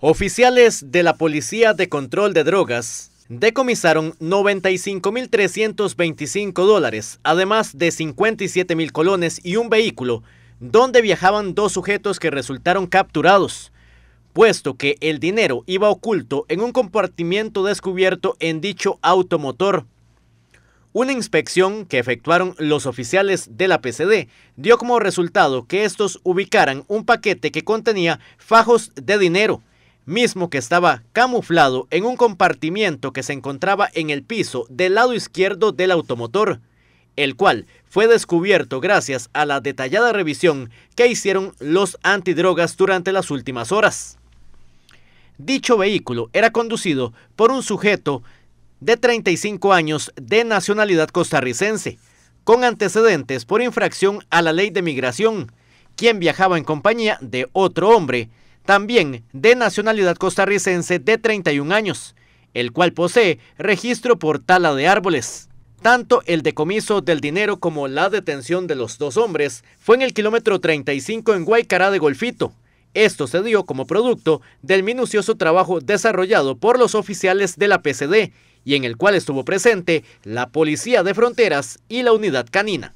Oficiales de la Policía de Control de Drogas decomisaron 95.325 dólares, además de 57.000 colones y un vehículo donde viajaban dos sujetos que resultaron capturados, puesto que el dinero iba oculto en un compartimiento descubierto en dicho automotor. Una inspección que efectuaron los oficiales de la PCD dio como resultado que estos ubicaran un paquete que contenía fajos de dinero mismo que estaba camuflado en un compartimiento que se encontraba en el piso del lado izquierdo del automotor, el cual fue descubierto gracias a la detallada revisión que hicieron los antidrogas durante las últimas horas. Dicho vehículo era conducido por un sujeto de 35 años de nacionalidad costarricense, con antecedentes por infracción a la ley de migración, quien viajaba en compañía de otro hombre también de nacionalidad costarricense de 31 años, el cual posee registro por tala de árboles. Tanto el decomiso del dinero como la detención de los dos hombres fue en el kilómetro 35 en Guaycará de Golfito. Esto se dio como producto del minucioso trabajo desarrollado por los oficiales de la PCD y en el cual estuvo presente la Policía de Fronteras y la Unidad Canina.